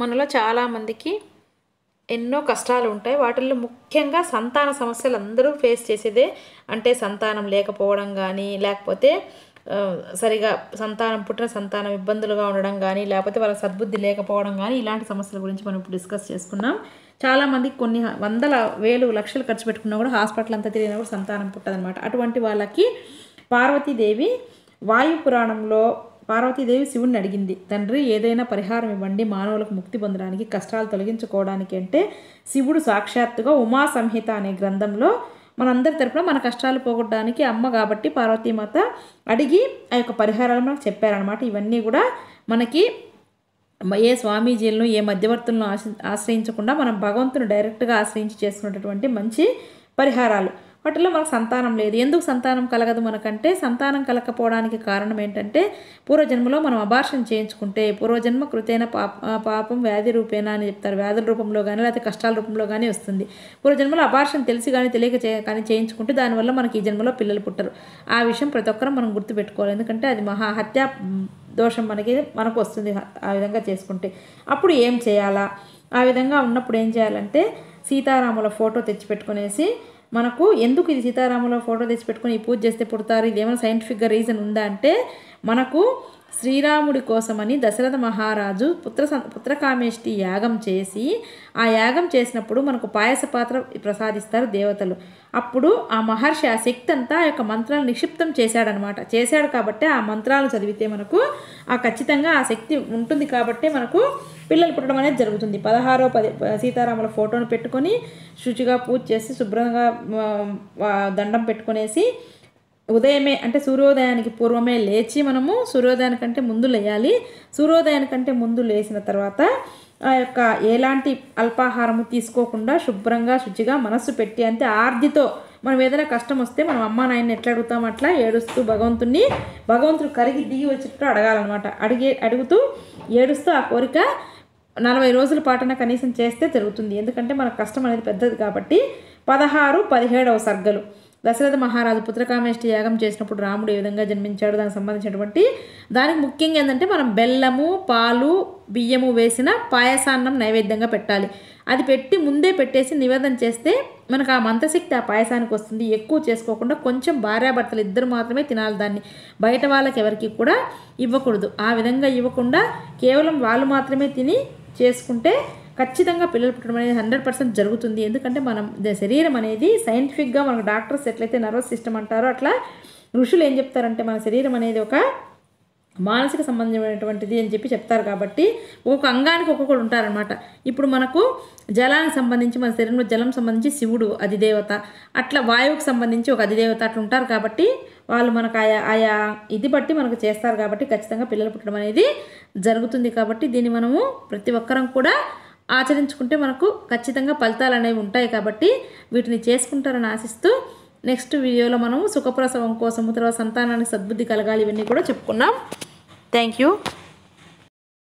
మనలో చాలామందికి ఎన్నో కష్టాలు ఉంటాయి వాటిల్లో ముఖ్యంగా సంతాన సమస్యలు అందరూ ఫేస్ చేసేదే అంటే సంతానం లేకపోవడం కానీ లేకపోతే సరిగా సంతానం పుట్టిన సంతానం ఇబ్బందులుగా ఉండడం కానీ లేకపోతే వాళ్ళ సద్బుద్ధి లేకపోవడం కానీ ఇలాంటి సమస్యల గురించి మనం ఇప్పుడు డిస్కస్ చేసుకున్నాం చాలామందికి కొన్ని వందల వేలు లక్షలు ఖర్చు పెట్టుకున్నా కూడా హాస్పిటల్ అంతా తిరిగినా కూడా సంతానం పుట్టదనమాట అటువంటి వాళ్ళకి పార్వతీదేవి వాయు పురాణంలో పార్వతీదేవి శివుణ్ణి అడిగింది తండ్రి ఏదైనా పరిహారం ఇవ్వండి మానవులకు ముక్తి పొందడానికి కష్టాలు తొలగించుకోవడానికి అంటే శివుడు సాక్షాత్తుగా ఉమా సంహిత అనే గ్రంథంలో మనందరి తరపున మన కష్టాలు పోగొట్టడానికి అమ్మ కాబట్టి పార్వతీమాత అడిగి ఆ యొక్క పరిహారాలు మనకు చెప్పారనమాట ఇవన్నీ కూడా మనకి ఏ స్వామీజీలను ఏ మధ్యవర్తులను ఆశ్రయించకుండా మనం భగవంతుని డైరెక్ట్గా ఆశ్రయించి చేసుకున్నటువంటి మంచి పరిహారాలు వాటిలో మనకు సంతానం లేదు ఎందుకు సంతానం కలగదు మనకంటే సంతానం కలగకపోవడానికి కారణం ఏంటంటే పూర్వజన్మలో మనం అభార్షణ చేయించుకుంటే పూర్వజన్మ కృతైన పాపం వ్యాధి రూపేణా అని చెప్తారు వ్యాధుల రూపంలో కానీ లేకపోతే కష్టాల రూపంలో కానీ వస్తుంది పూర్వజన్మలో అభార్షణ తెలిసి కానీ తెలియక చే కానీ చేయించుకుంటే దానివల్ల మనకి ఈ జన్మలో పిల్లలు పుట్టరు ఆ విషయం ప్రతి ఒక్కరూ మనం గుర్తుపెట్టుకోవాలి ఎందుకంటే అది మహా హత్య దోషం మనకి మనకు వస్తుంది ఆ విధంగా చేసుకుంటే అప్పుడు ఏం చేయాలా ఆ విధంగా ఉన్నప్పుడు ఏం చేయాలంటే సీతారాముల ఫోటో తెచ్చిపెట్టుకునేసి మనకు ఎందుకు ఇది సీతారాముల ఫోటో తెచ్చి పెట్టుకుని ఈ పూజ చేస్తే పుడతారు ఇదేమైనా సైంటిఫిక్గా రీజన్ ఉందా అంటే మనకు శ్రీరాముడి కోసమని దశరథ మహారాజు పుత్ర పుత్రకామేష్టి యాగం చేసి ఆ యాగం చేసినప్పుడు మనకు పాయస పాత్ర ప్రసాదిస్తారు దేవతలు అప్పుడు ఆ మహర్షి ఆ శక్తి అంతా ఆ యొక్క మంత్రాలు నిక్షిప్తం చేశాడనమాట చేశాడు కాబట్టి ఆ మంత్రాలు చదివితే మనకు ఆ ఖచ్చితంగా ఆ శక్తి ఉంటుంది కాబట్టి మనకు పిల్లలు పుట్టడం అనేది జరుగుతుంది పదహారో పది సీతారాముల ఫోటోను పెట్టుకొని శుచిగా పూజ చేసి శుభ్రంగా దండం పెట్టుకునేసి ఉదయమే అంటే సూర్యోదయానికి పూర్వమే లేచి మనము సూర్యోదయానికంటే ముందు లేయాలి సూర్యోదయానికంటే ముందు లేచిన తర్వాత ఆ యొక్క ఎలాంటి అల్పాహారము తీసుకోకుండా శుభ్రంగా శుచిగా మనస్సు పెట్టి అంటే ఆర్దితో మనం ఏదైనా కష్టం వస్తే మనం అమ్మా నాయన్ని ఎట్లా అడుగుతాం అట్లా ఏడుస్తూ భగవంతుని భగవంతుడు కరిగి దిగి వచ్చినట్టు అడగాలన్నమాట అడిగే అడుగుతూ ఏడుస్తూ ఆ కోరిక నలభై రోజుల పాటన కనీసం చేస్తే జరుగుతుంది ఎందుకంటే మన కష్టం అనేది పెద్దది కాబట్టి పదహారు పదిహేడవ సర్గలు దశరథ మహారాజు పుత్రకామేష్టి యాగం చేసినప్పుడు రాముడు ఏ విధంగా జన్మించాడు దానికి సంబంధించినటువంటి దానికి ముఖ్యంగా ఏంటంటే మనం బెల్లము పాలు బియ్యము వేసిన పాయసాన్నం నైవేద్యంగా పెట్టాలి అది పెట్టి ముందే పెట్టేసి నివేదన చేస్తే మనకు ఆ మంత్రశక్తి ఆ పాయసానికి వస్తుంది ఎక్కువ చేసుకోకుండా కొంచెం భార్యాభర్తలు ఇద్దరు మాత్రమే తినాలి దాన్ని బయట వాళ్ళకి ఎవరికి కూడా ఇవ్వకూడదు ఆ విధంగా ఇవ్వకుండా కేవలం వాళ్ళు మాత్రమే తిని చేసుకుంటే ఖచ్చితంగా పిల్లలు పుట్టడం అనేది హండ్రెడ్ పర్సెంట్ జరుగుతుంది ఎందుకంటే మనం శరీరం అనేది సైంటిఫిక్గా మనకు డాక్టర్స్ ఎట్లయితే నర్వస్ సిస్టమ్ అంటారో అట్లా ఋషులు ఏం చెప్తారంటే మన శరీరం అనేది ఒక మానసిక సంబంధమైనటువంటిది అని చెప్పి చెప్తారు కాబట్టి ఒక్కొక్క అంగానికి ఒక్కొక్కడు ఉంటారనమాట ఇప్పుడు మనకు జలానికి సంబంధించి మన శరీరంలో జలం సంబంధించి శివుడు అధిదేవత అట్లా వాయువుకి సంబంధించి ఒక అధిదేవత అట్లా ఉంటారు కాబట్టి వాళ్ళు మనకు ఆయా ఆయా ఇది బట్టి మనకు చేస్తారు కాబట్టి ఖచ్చితంగా పిల్లలు పుట్టడం అనేది జరుగుతుంది కాబట్టి దీన్ని మనము ప్రతి ఒక్కరం కూడా ఆచరించుకుంటే మనకు ఖచ్చితంగా ఫలితాలు అనేవి ఉంటాయి కాబట్టి వీటిని చేసుకుంటారని ఆశిస్తూ నెక్స్ట్ వీడియోలో మనం సుఖప్రసవం కోసం తర్వాత సంతానానికి సద్బుద్ధి కలగాలి ఇవన్నీ కూడా చెప్పుకున్నాం థ్యాంక్ యూ